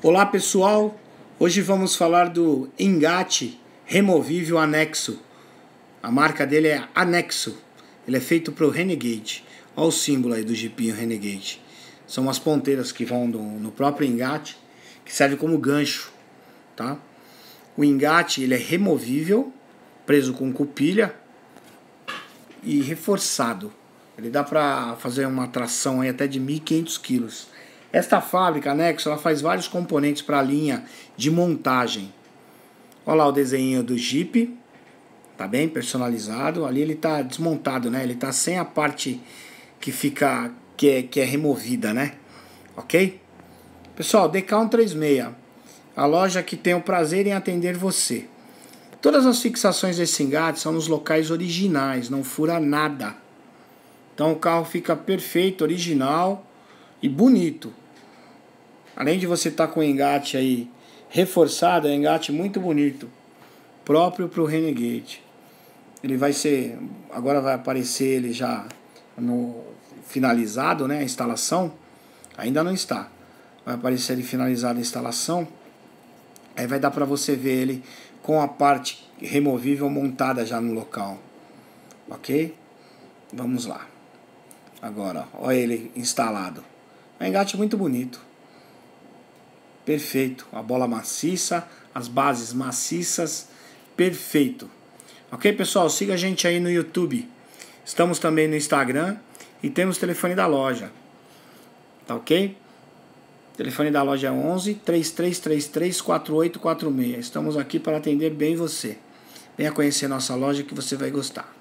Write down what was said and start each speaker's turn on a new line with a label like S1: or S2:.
S1: Olá pessoal, hoje vamos falar do engate removível anexo. A marca dele é Anexo, ele é feito para o Renegade. Olha o símbolo aí do jipinho Renegade. São as ponteiras que vão no, no próprio engate, que serve como gancho. Tá? O engate ele é removível, preso com cupilha e reforçado. Ele dá para fazer uma tração aí até de 1.500 quilos. Esta fábrica Nexo, ela faz vários componentes para a linha de montagem. Olha lá o desenho do Jeep, tá bem personalizado. Ali ele está desmontado, né? Ele está sem a parte que fica que é, que é removida, né? Ok? Pessoal, DK136, a loja que tem o prazer em atender você. Todas as fixações desse engate são nos locais originais, não fura nada. Então o carro fica perfeito, original e bonito. Além de você estar tá com o engate aí reforçado, é um engate muito bonito, próprio para o Renegade. Ele vai ser, agora vai aparecer ele já no finalizado, né, a instalação. Ainda não está. Vai aparecer ele finalizado a instalação. Aí vai dar para você ver ele com a parte removível montada já no local. OK? Vamos lá. Agora, olha ele instalado. É um engate muito bonito. Perfeito. A bola maciça, as bases maciças. Perfeito. Ok, pessoal? Siga a gente aí no YouTube. Estamos também no Instagram e temos o telefone da loja. Tá ok? O telefone da loja é 11 3333 4846. Estamos aqui para atender bem você. Venha conhecer nossa loja que você vai gostar.